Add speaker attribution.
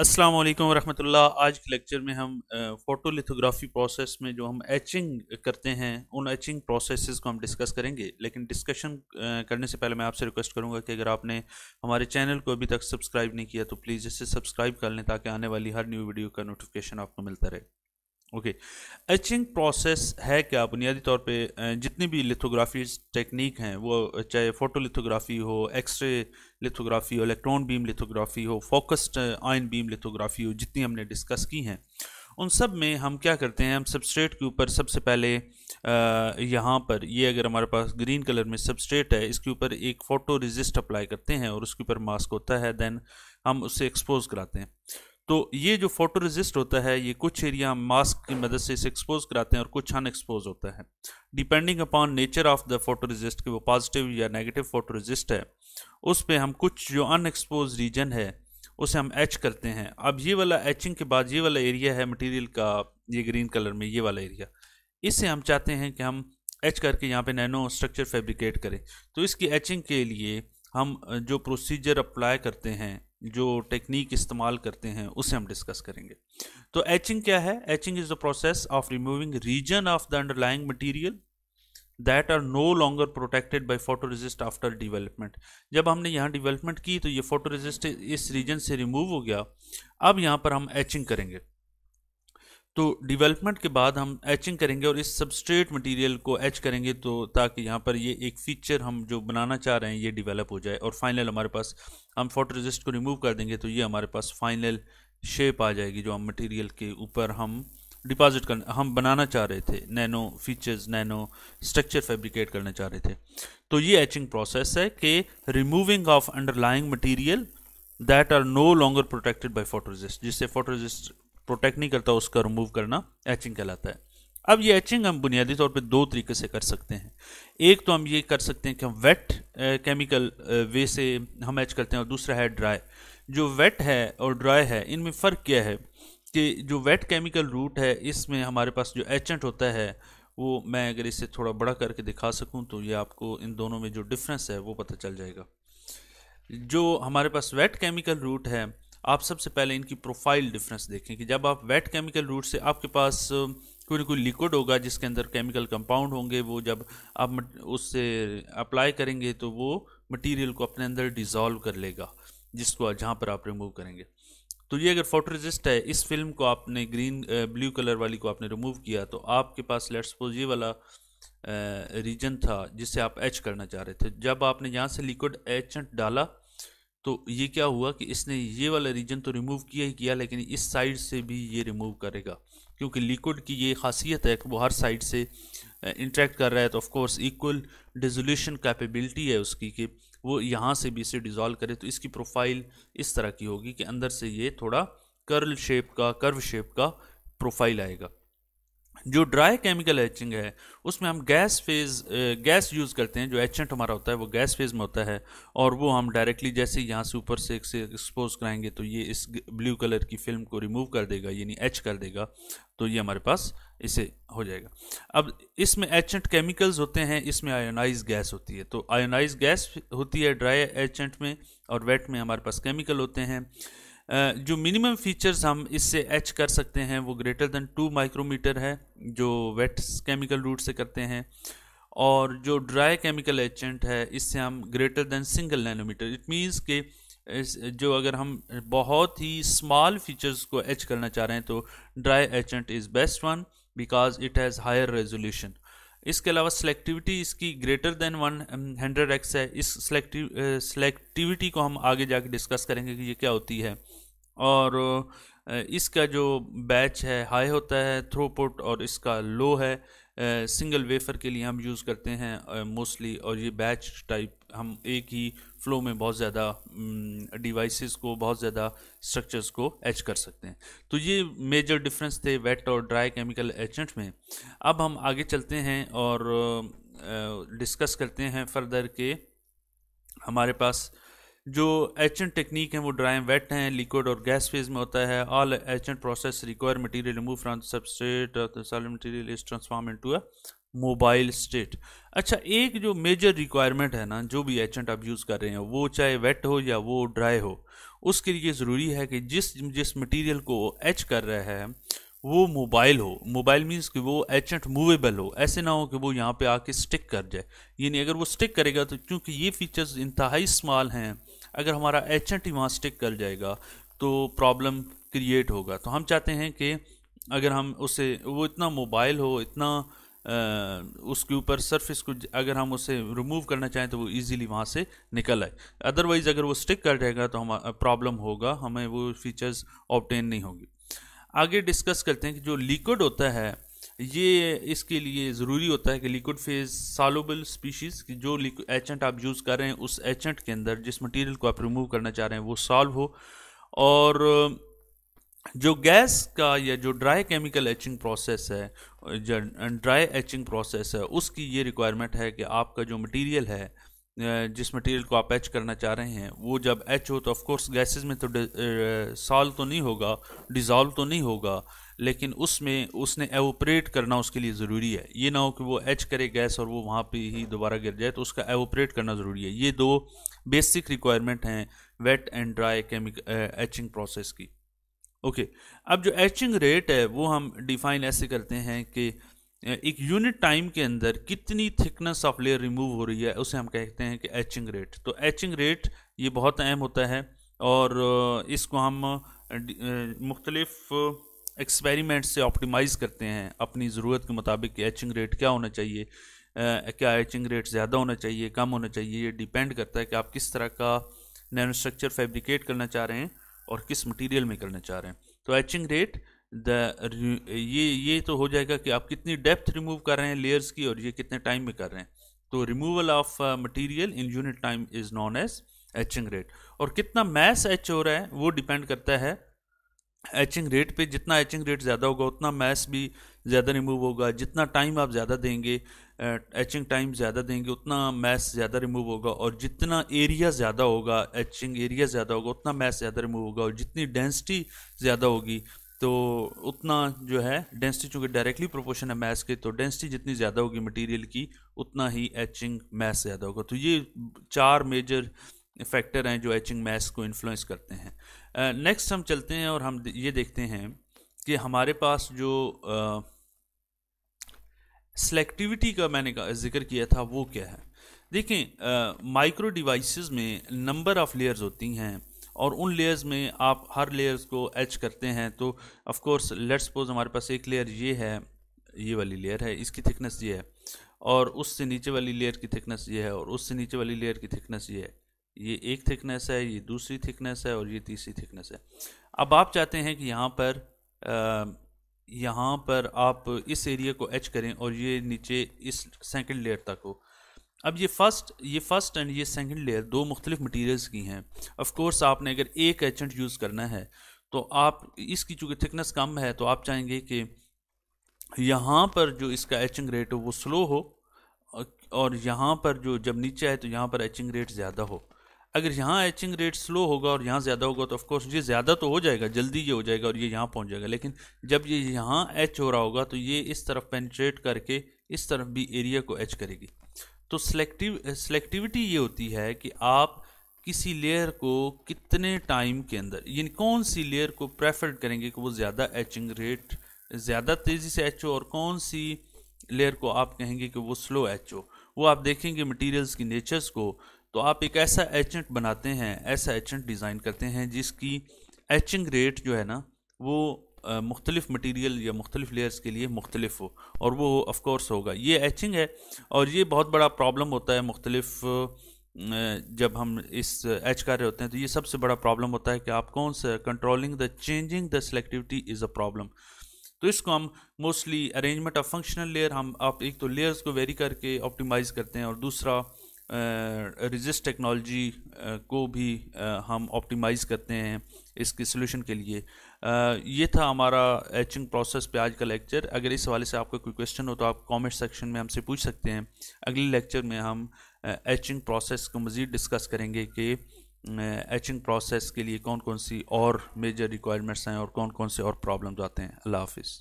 Speaker 1: अस्सलाम वालेकुम आज के लेक्चर में हम फोटोलिथोग्राफी प्रोसेस में जो हम एचिंग करते हैं उन एचिंग प्रोसेसेस को हम डिस्कस करेंगे लेकिन डिस्कशन करने से पहले मैं आपसे रिक्वेस्ट करूंगा कि अगर आपने हमारे चैनल को अभी तक सब्सक्राइब नहीं किया तो प्लीज़ इसे सब्सक्राइब कर लें ताकि आने वाली हर न्यू वीडियो का नोटिफिकेशन आपको मिलता रहे ओके एचिंग प्रोसेस है क्या बुनियादी तौर पे जितनी भी लिथोग्राफी टेक्निक हैं वो चाहे फोटो लिथोग्राफी हो एक्सरे लिथोग्राफी हो इलेक्ट्रॉन बीम लिथोग्राफी हो फोकस्ड आयन बीम लिथोग्राफी हो जितनी हमने डिस्कस की हैं उन सब में हम क्या करते हैं हम सबस्ट्रेट के ऊपर सबसे पहले यहाँ पर ये अगर हमारे पास ग्रीन कलर में सबस्ट्रेट है इसके ऊपर एक फ़ोटो रेजिस्ट अप्लाई करते हैं और उसके ऊपर मास्क होता है दैन हम उसे एक्सपोज कराते हैं तो ये जो फोटो रेजिस्ट होता है ये कुछ एरिया मास्क की मदद से इसे एक्सपोज कराते हैं और कुछ अनएक्सपोज होता है depending upon nature of the photo resist कि वो पॉजिटिव या नेगेटिव फोटो रेजिस्ट है उस पर हम कुछ जो अनएक्सपोज रीजन है उसे हम एच करते हैं अब ये वाला एचिंग के बाद ये वाला एरिया है मटीरियल का ये ग्रीन कलर में ये वाला एरिया इससे हम चाहते हैं कि हम एच करके यहाँ पे नैनो स्ट्रक्चर फैब्रिकेट करें तो इसकी एचिंग के लिए हम जो प्रोसीजर अप्लाई करते हैं जो टेक्निक इस्तेमाल करते हैं उसे हम डिस्कस करेंगे तो एचिंग क्या है etching is the process of removing region of the underlying material that are no longer protected by photo resist after development जब हमने यहाँ डिवेलपमेंट की तो ये फोटो रेजिस्ट इस रीजन से रिमूव हो गया अब यहाँ पर हम एचिंग करेंगे तो डेवलपमेंट के बाद हम एचिंग करेंगे और इस सबस्ट्रेट मटेरियल को एच करेंगे तो ताकि यहाँ पर ये एक फीचर हम जो बनाना चाह रहे हैं ये डेवलप हो जाए और फाइनल हमारे पास हम फोटो रजिस्ट को रिमूव कर देंगे तो ये हमारे पास फाइनल शेप आ जाएगी जो हम मटेरियल के ऊपर हम डिपॉजिट कर हम बनाना चाह रहे थे nano features nano structure fabricate करना चाह रहे थे तो ये एचिंग प्रोसेस है कि removing of underlying material that are no longer protected by photoresist जिससे फोटो प्रोटेक्ट नहीं करता उसका रिमूव करना एचिंग कहलाता है अब ये एचिंग हम बुनियादी तौर पे दो तरीके से कर सकते हैं एक तो हम ये कर सकते हैं कि हम वेट केमिकल वे से हम एच करते हैं और दूसरा है ड्राई जो वेट है और ड्राई है इनमें फ़र्क क्या है कि जो वेट केमिकल रूट है इसमें हमारे पास जो एचेंट होता है वो मैं अगर इसे थोड़ा बड़ा करके दिखा सकूँ तो ये आपको इन दोनों में जो डिफरेंस है वो पता चल जाएगा जो हमारे पास वेट केमिकल रूट है आप सबसे पहले इनकी प्रोफाइल डिफरेंस देखें कि जब आप वेट केमिकल रूट से आपके पास कोई ना कोई लिक्विड होगा जिसके अंदर केमिकल कंपाउंड होंगे वो जब आप उससे अप्लाई करेंगे तो वो मटेरियल को अपने अंदर डिज़ोल्व कर लेगा जिसको जहाँ पर आप रिमूव करेंगे तो ये अगर फोटो रजिस्ट है इस फिल्म को आपने ग्रीन ब्लू कलर वाली को आपने रिमूव किया तो आपके पास लेट्स सपोज ये वाला रीजन था जिसे आप एच करना चाह रहे थे जब आपने यहाँ से लिक्विड एचेंट डाला तो ये क्या हुआ कि इसने ये वाला रीजन तो रिमूव किया ही किया लेकिन इस साइड से भी ये रिमूव करेगा क्योंकि लिक्विड की ये खासियत है कि वो हर साइड से इंट्रैक्ट कर रहा है तो ऑफकोर्स इक्वल डिजोल्यूशन कैपेबिलिटी है उसकी कि वो यहाँ से भी इसे डिज़ोल्व करे तो इसकी प्रोफाइल इस तरह की होगी कि अंदर से ये थोड़ा कर्ल शेप का कर्व शेप का प्रोफाइल आएगा जो ड्राई केमिकल एचिंग है उसमें हम गैस फेज गैस यूज़ करते हैं जो एचेंट हमारा होता है वो गैस फेज में होता है और वो हम डायरेक्टली जैसे यहाँ से ऊपर से एक्सपोज कराएंगे तो ये इस ब्लू कलर की फिल्म को रिमूव कर देगा यानी एच कर देगा तो ये हमारे पास इसे हो जाएगा अब इसमें एचेंट केमिकल्स होते हैं इसमें आयोनाइज गैस होती है तो आयोनाइज गैस होती है ड्राई एचेंट में और वेट में हमारे पास केमिकल होते हैं जो मिनिमम फीचर्स हम इससे एच कर सकते हैं वो ग्रेटर दैन टू माइक्रोमीटर है जो वेट केमिकल रूट से करते हैं और जो ड्राई केमिकल एजेंट है इससे हम greater than single nanometer it means के जो अगर हम बहुत ही स्मॉल फीचर्स को एच करना चाह रहे हैं तो dry etchant is best one because it has higher resolution इसके अलावा सेलेक्टिविटी इसकी greater than one hundred X है इस सेलेक्टिव सेलेक्टिविटी को हम आगे जाके डिस्कस करेंगे कि ये क्या होती है और इसका जो बैच है हाई होता है थ्रोपुट और इसका लो है सिंगल वेफर के लिए हम यूज़ करते हैं मोस्टली और ये बैच टाइप हम एक ही फ्लो में बहुत ज़्यादा डिवाइसेस को बहुत ज़्यादा स्ट्रक्चर्स को एच कर सकते हैं तो ये मेजर डिफरेंस थे वेट और ड्राई केमिकल एजेंट में अब हम आगे चलते हैं और डिस्कस करते हैं फर्दर के हमारे पास जो एचेंट टेक्निक हैं वो ड्राई एंड वेट हैं लिक्विड और गैस फेज में होता है all etchant process require material remove from substrate solid material is transform into a mobile state अच्छा एक जो मेजर रिक्वायरमेंट है ना जो भी एचेंट आप यूज़ कर रहे हैं वो चाहे वेट हो या वो ड्राई हो उसके लिए ज़रूरी है कि जिस जिस मटीरियल को एच कर रहे हैं वो मोबाइल हो मोबाइल मीन्स कि वो एचेंट मूवेबल हो ऐसे ना हो कि वो यहाँ पे आके स्टिक कर जाए यानी अगर वो स्टिक करेगा तो क्योंकि ये फीचर्स इंतहाई स्मॉल हैं अगर हमारा एचेंट ही वहाँ स्टिक कर जाएगा तो प्रॉब्लम क्रिएट होगा तो हम चाहते हैं कि अगर हम उसे वो इतना मोबाइल हो इतना आ, उसके ऊपर सरफेस को अगर हम उसे रिमूव करना चाहें तो वो इजीली वहाँ से निकल आए अदरवाइज़ अगर वो स्टिक कर जाएगा तो हम प्रॉब्लम होगा हमें वो फीचर्स ऑप्टेन नहीं होगी आगे डिस्कस करते हैं कि जो लिक्विड होता है ये इसके लिए ज़रूरी होता है कि लिक्विड फेज सालोबल स्पीशीज़ जो एचेंट आप यूज़ कर रहे हैं उस एचेंट के अंदर जिस मटेरियल को आप रिमूव करना चाह रहे हैं वो सॉल्व हो और जो गैस का या जो ड्राई केमिकल एचिंग प्रोसेस है ड्राई एचिंग प्रोसेस है उसकी ये रिक्वायरमेंट है कि आपका जो मटेरियल है जिस मटेरियल को आप एच करना चाह रहे हैं वो जब एच हो तो ऑफ कोर्स गैसेस में तो सॉल्व तो नहीं होगा डिजॉल्व तो नहीं होगा लेकिन उसमें उसने एवोपरेट करना उसके लिए ज़रूरी है ये ना हो कि वो एच करे गैस और वो वहाँ पे ही दोबारा गिर जाए तो उसका एवोपरेट करना ज़रूरी है ये दो बेसिक रिक्वायरमेंट हैं wet and dry chemical etching process की ओके अब जो एचिंग रेट है वो हम डिफाइन ऐसे करते हैं कि एक यूनिट टाइम के अंदर कितनी थिकनेस ऑफ लेयर रिमूव हो रही है उसे हम कहते हैं कि एचिंग रेट तो एचिंग रेट ये बहुत अहम होता है और इसको हम मुख्तलिफ एक्सपेरिमेंट से ऑप्टिमाइज़ करते हैं अपनी ज़रूरत के मुताबिक कि एचिंग रेट क्या होना चाहिए क्या एचिंग रेट ज़्यादा होना चाहिए कम होना चाहिए ये डिपेंड करता है कि आप किस तरह का नैनोस्ट्रक्चर फैब्रिकेट करना चाह रहे हैं और किस मटेरियल में करना चाह रहे हैं तो एचिंग रेट द ये ये तो हो जाएगा कि आप कितनी डेप्थ रिमूव कर रहे हैं लेयर्स की और ये कितने टाइम में कर रहे हैं तो removal of material in unit time is known as etching rate और कितना मैस एच हो रहा है वो डिपेंड करता है एचिंग रेट पे जितना एचिंग रेट ज़्यादा होगा उतना मैस भी ज़्यादा रिमूव होगा जितना टाइम आप ज़्यादा देंगे एचिंग टाइम ज़्यादा देंगे उतना मैस ज़्यादा रिमूव होगा और जितना एरिया ज़्यादा होगा एचिंग एरिया ज़्यादा होगा उतना मैस ज़्यादा रिमूव होगा और जितनी डेंसिटी ज़्यादा होगी तो उतना जो है डेंसिटी चूँकि डायरेक्टली प्रोपोर्शन है मैस के तो डेंसिटी जितनी ज़्यादा होगी मटेरियल की उतना ही एचिंग मैस ज़्यादा होगा तो ये चार मेजर फैक्टर हैं जो एचिंग मैस को इन्फ्लुएंस करते हैं नेक्स्ट uh, हम चलते हैं और हम ये देखते हैं कि हमारे पास जो सेलेक्टिविटी uh, का मैंने जिक्र किया था वो क्या है देखें माइक्रो uh, डिवाइसेस में नंबर ऑफ लेयर्स होती हैं और उन लेयर्स में आप हर लेयर्स को एच करते हैं तो ऑफ कोर्स लेट्स सपोज हमारे पास एक लेयर ये है ये वाली लेयर है इसकी थिकनेस ये है और उससे नीचे वाली लेयर की थिकनेस ये है और उससे नीचे वाली लेयर की थिकनेस ये है ये एक थिकनेस है ये दूसरी थिकनेस है और ये तीसरी थिकनेस है अब आप चाहते हैं कि यहाँ पर यहाँ पर आप इस एरिया को एच करें और ये नीचे इस सेकेंड लेयर तक हो अब ये फर्स्ट ये फर्स्ट एंड ये सेकंड लेयर दो मुख्तलिफ मटेरियल्स की हैं ऑफ कोर्स आपने अगर एक एजेंट यूज़ करना है तो आप इसकी चूंकि थिकनेस कम है तो आप चाहेंगे कि यहाँ पर जो इसका एचिंग रेट हो वो स्लो हो और यहाँ पर जो जब नीचे आए तो यहाँ पर एचिंग रेट ज़्यादा हो अगर यहाँ एचिंग रेट स्लो होगा और यहाँ ज़्यादा होगा तो ऑफकोर्स ये ज़्यादा तो हो जाएगा जल्दी ये हो जाएगा और ये यहाँ पहुँच जाएगा लेकिन जब ये यहाँ एच हो रहा होगा तो ये इस तरफ पेनिट्रेट करके इस तरफ भी एरिया को एच करेगी तो सिलेक्टिव सिलेक्टिविटी eh, ये होती है कि आप किसी लेयर को कितने टाइम के अंदर यानी कौन सी लेयर को प्रेफर करेंगे कि वो ज़्यादा एचिंग रेट ज़्यादा तेज़ी से एच हो और कौन सी लेयर को आप कहेंगे कि वो स्लो एच हो वो आप देखेंगे मटेरियल्स की नेचर्स को तो आप एक ऐसा एचेंट बनाते हैं ऐसा एचेंट डिज़ाइन करते हैं जिसकी एचिंग रेट जो है ना वो मुख्तलिफ मटीरियल या मुख्तलिफ लेयर्स के लिए मुख्तलिफ हो और वो ऑफकोर्स होगा ये एचिंग है और ये बहुत बड़ा प्रॉब्लम होता है मुख्तलिफ जब हम इस एच कर रहे होते हैं तो ये सबसे बड़ा प्रॉब्लम होता है कि आप कौन सा controlling the changing the selectivity is a problem तो इसको हम mostly arrangement of functional layer हम आप एक तो लेयर्स को वेरी करके ऑप्टिमाइज़ करते हैं और दूसरा रिजिस्ट टेक्नोलॉजी को भी uh, हम ऑप्टिमाइज़ करते हैं इसके सोल्यूशन के लिए ये था हमारा एचिंग प्रोसेस पे आज का लेक्चर अगर इस हवाले से आपका कोई क्वेश्चन हो तो आप कमेंट सेक्शन में हमसे पूछ सकते हैं अगले लेक्चर में हम एचिंग प्रोसेस को मज़ीद डिस्कस करेंगे कि एचिंग प्रोसेस के लिए कौन कौन सी और मेजर रिक्वायरमेंट्स हैं और कौन कौन से और प्रॉब्लम्स आते हैं अल्लाह हाफिज़